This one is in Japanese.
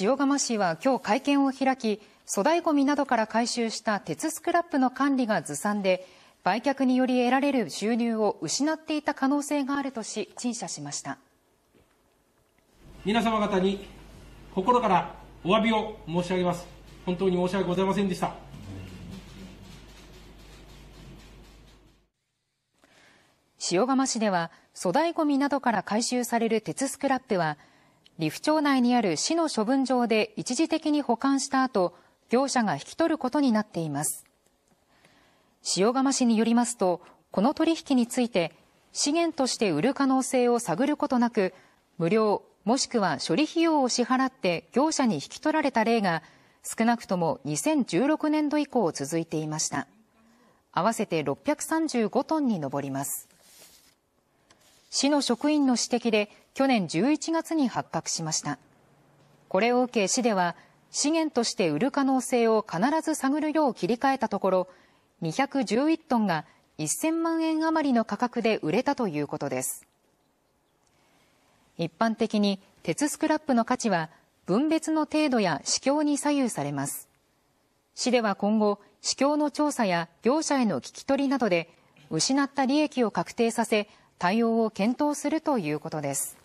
塩釜市は今日会見を開き粗大ごみなどから回収した鉄スクラップの管理がずさんで売却により得られる収入を失っていた可能性があるとし陳謝しました皆様方に心からお詫びを申し上げます本当に申し訳ございませんでした塩釜市では粗大ごみなどから回収される鉄スクラップは利府町内にある市の処分場で一時的に保管した後、業者が引き取ることになっています。塩釜市によりますと、この取引について、資源として売る可能性を探ることなく、無料、もしくは処理費用を支払って業者に引き取られた例が、少なくとも2016年度以降続いていました。合わせて635トンに上ります。市の職員の指摘で去年11月に発覚しましたこれを受け市では資源として売る可能性を必ず探るよう切り替えたところ211トンが1000万円余りの価格で売れたということです一般的に鉄スクラップの価値は分別の程度や市況に左右されます市では今後市況の調査や業者への聞き取りなどで失った利益を確定させ対応を検討するということです